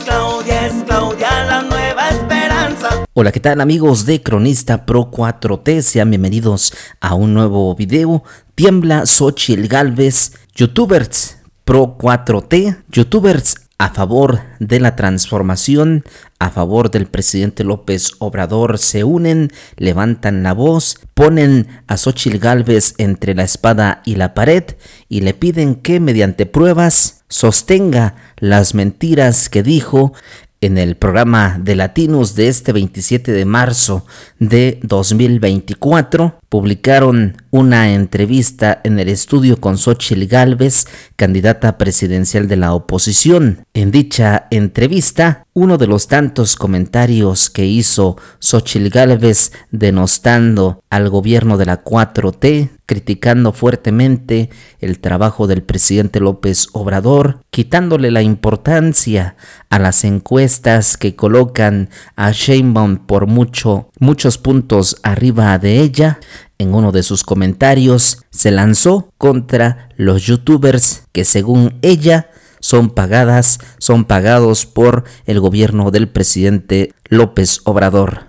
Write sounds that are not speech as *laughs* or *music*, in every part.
Claudia, es la nueva esperanza. Hola, ¿qué tal amigos de Cronista Pro 4T? Sean bienvenidos a un nuevo video. Tiembla Xochitl Galvez, youtubers Pro 4T, youtubers a favor de la transformación, a favor del presidente López Obrador, se unen, levantan la voz, ponen a Xochitl Gálvez entre la espada y la pared y le piden que, mediante pruebas, sostenga las mentiras que dijo en el programa de Latinos de este 27 de marzo de 2024 publicaron una entrevista en el estudio con Xochitl Gálvez, candidata presidencial de la oposición. En dicha entrevista, uno de los tantos comentarios que hizo Xochitl Gálvez denostando al gobierno de la 4T, criticando fuertemente el trabajo del presidente López Obrador, quitándole la importancia a las encuestas que colocan a Sheinbaum por mucho muchos puntos arriba de ella, en uno de sus comentarios, se lanzó contra los youtubers que según ella son pagadas, son pagados por el gobierno del presidente López Obrador.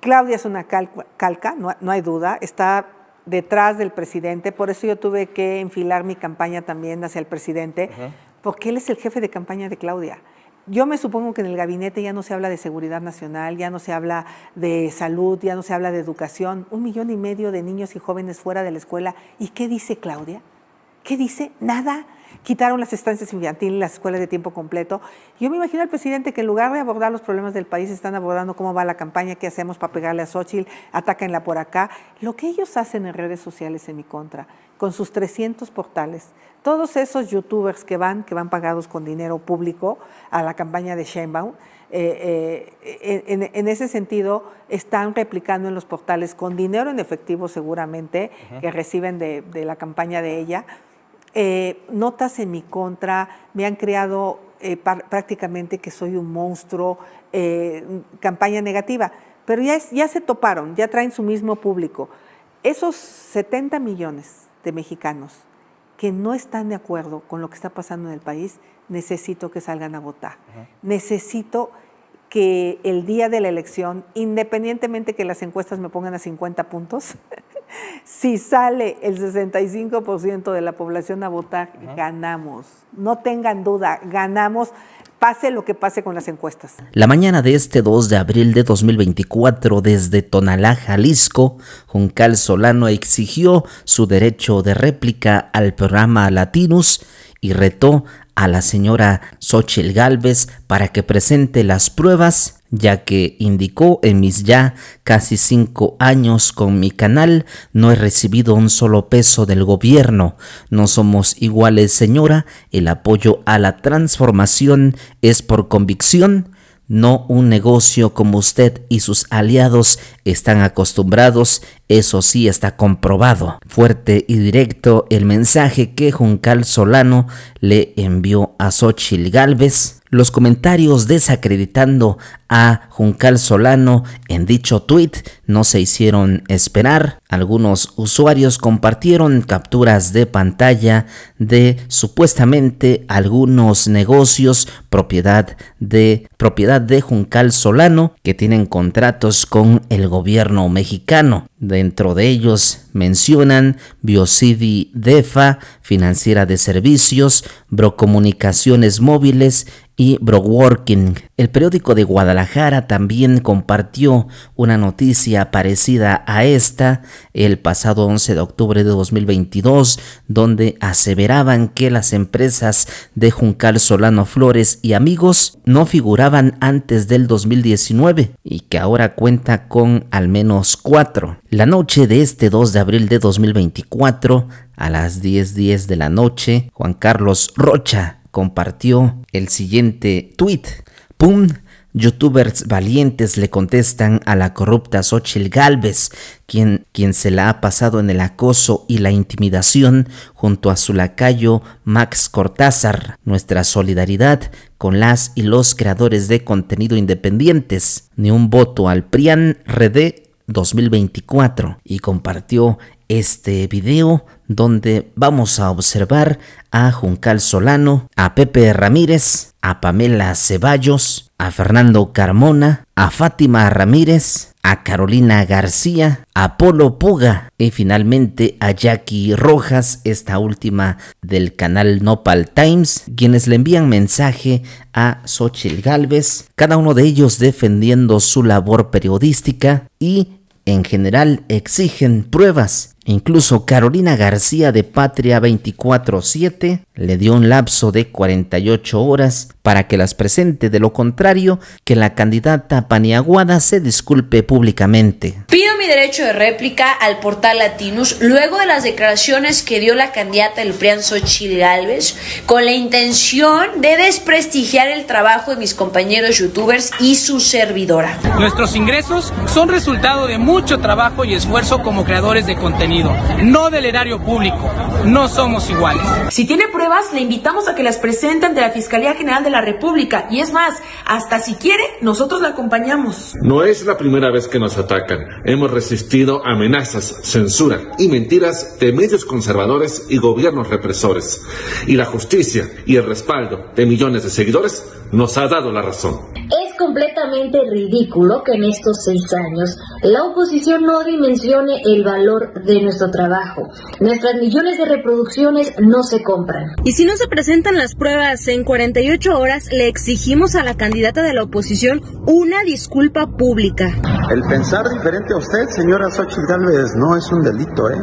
Claudia es una calca, no, hay duda, está detrás del presidente, por eso yo tuve que enfilar mi campaña también hacia el presidente, porque él es el jefe de campaña de Claudia. Yo me supongo que en el gabinete ya no se habla de seguridad nacional, ya no se habla de salud, ya no se habla de educación. Un millón y medio de niños y jóvenes fuera de la escuela. ¿Y qué dice Claudia? ¿Qué dice? Nada. Quitaron las estancias infantiles, las escuelas de tiempo completo. Yo me imagino al presidente que en lugar de abordar los problemas del país, están abordando cómo va la campaña, qué hacemos para pegarle a Xochitl, atáquenla por acá. Lo que ellos hacen en redes sociales en mi contra con sus 300 portales. Todos esos youtubers que van, que van pagados con dinero público a la campaña de Sheinbaum, eh, eh, en, ese sentido están replicando en los portales con dinero en efectivo seguramente que reciben de, la campaña de ella. Eh, notas en mi contra, me han creado prácticamente que soy un monstruo, campaña negativa, pero ya, ya se toparon, ya traen su mismo público. Esos 70 millones mexicanos que no están de acuerdo con lo que está pasando en el país, necesito que salgan a votar. Necesito que el día de la elección, independientemente que las encuestas me pongan a 50 puntos, *laughs* si sale el 65% de la población a votar, ganamos. No tengan duda, ganamos pase lo que pase con las encuestas. La mañana de este 2 de abril de 2024, desde Tonalá, Jalisco, Juncal Solano exigió su derecho de réplica al programa Latinus y retó a la señora Xochel Gálvez para que presente las pruebas, ya que indicó en mis ya casi cinco años con mi canal no he recibido un solo peso del gobierno. No somos iguales, señora. El apoyo a la transformación es por convicción no un negocio como usted y sus aliados están acostumbrados, eso sí está comprobado. Fuerte y directo el mensaje que Juncal Solano le envió a Xochil Galvez los comentarios desacreditando a Juncal Solano en dicho tweet no se hicieron esperar. Algunos usuarios compartieron capturas de pantalla de supuestamente algunos negocios propiedad de propiedad de Juncal Solano que tienen contratos con el gobierno mexicano. Dentro de ellos mencionan Biocidi Defa, Financiera de Servicios, Brocomunicaciones Móviles y Broworking. El periódico de Guadalajara también compartió una noticia parecida a esta el pasado 11 de octubre de 2022, donde aseveraban que las empresas de Juncal Solano Flores y amigos no figuraban antes del 2019 y que ahora cuenta con al menos cuatro. La noche de este 2 de abril de 2024, a las 10:10 de la noche, Juan Carlos Rocha, compartió el siguiente tweet. ¡Pum! Youtubers valientes le contestan a la corrupta Xochil Galvez, quien, quien se la ha pasado en el acoso y la intimidación junto a su lacayo Max Cortázar. Nuestra solidaridad con las y los creadores de contenido independientes. Ni un voto al PRIAN RD 2024 y compartió este video donde vamos a observar a Juncal Solano, a Pepe Ramírez, a Pamela Ceballos, a Fernando Carmona, a Fátima Ramírez, a Carolina García, a Polo Puga y finalmente a Jackie Rojas, esta última del canal Nopal Times, quienes le envían mensaje a Xochitl Galvez, cada uno de ellos defendiendo su labor periodística y en general exigen pruebas Incluso Carolina García de Patria 24-7 le dio un lapso de 48 horas para que las presente, de lo contrario, que la candidata Paniaguada se disculpe públicamente. Pido mi derecho de réplica al portal Latinus luego de las declaraciones que dio la candidata El Prianzo Chile Alves, con la intención de desprestigiar el trabajo de mis compañeros youtubers y su servidora. Nuestros ingresos son resultado de mucho trabajo y esfuerzo como creadores de contenido no del erario público. No somos iguales. Si tiene pruebas, le invitamos a que las presenten de la Fiscalía General de la República. Y es más, hasta si quiere, nosotros la acompañamos. No es la primera vez que nos atacan. Hemos resistido amenazas, censura y mentiras de medios conservadores y gobiernos represores. Y la justicia y el respaldo de millones de seguidores nos ha dado la razón completamente ridículo que en estos seis años la oposición no dimensione el valor de nuestro trabajo. Nuestras millones de reproducciones no se compran. Y si no se presentan las pruebas en 48 horas, le exigimos a la candidata de la oposición una disculpa pública. El pensar diferente a usted, señora Xochitl Gálvez, no es un delito, ¿eh?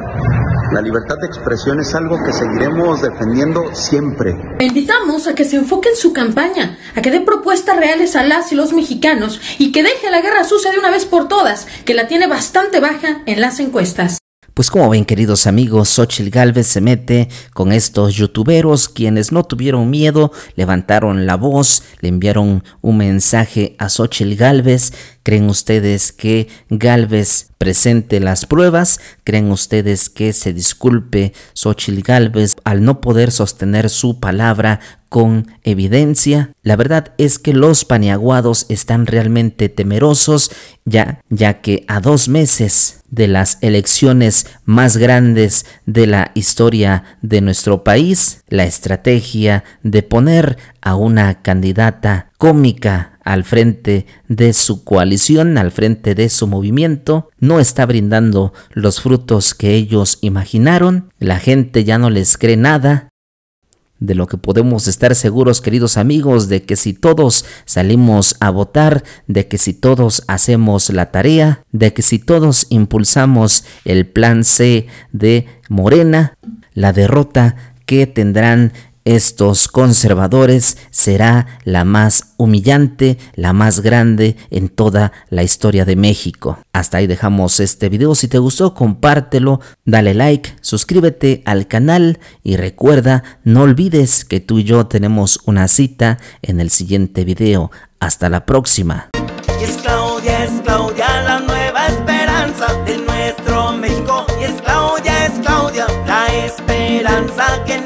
La libertad de expresión es algo que seguiremos defendiendo siempre. Invitamos a que se enfoque en su campaña, a que dé propuestas reales a las y los mexicanos y que deje la guerra sucia de una vez por todas, que la tiene bastante baja en las encuestas. Pues como ven queridos amigos, Xochitl Galvez se mete con estos youtuberos quienes no tuvieron miedo, levantaron la voz, le enviaron un mensaje a Xochitl Galvez ¿Creen ustedes que Galvez presente las pruebas? ¿Creen ustedes que se disculpe Xochitl Galvez al no poder sostener su palabra con evidencia? La verdad es que los paniaguados están realmente temerosos ya, ya que a dos meses de las elecciones más grandes de la historia de nuestro país, la estrategia de poner a una candidata cómica al frente de su coalición, al frente de su movimiento, no está brindando los frutos que ellos imaginaron, la gente ya no les cree nada. De lo que podemos estar seguros, queridos amigos, de que si todos salimos a votar, de que si todos hacemos la tarea, de que si todos impulsamos el plan C de Morena, la derrota que tendrán estos conservadores será la más humillante, la más grande en toda la historia de México. Hasta ahí dejamos este video. Si te gustó, compártelo, dale like, suscríbete al canal y recuerda, no olvides que tú y yo tenemos una cita en el siguiente video. Hasta la próxima. esperanza que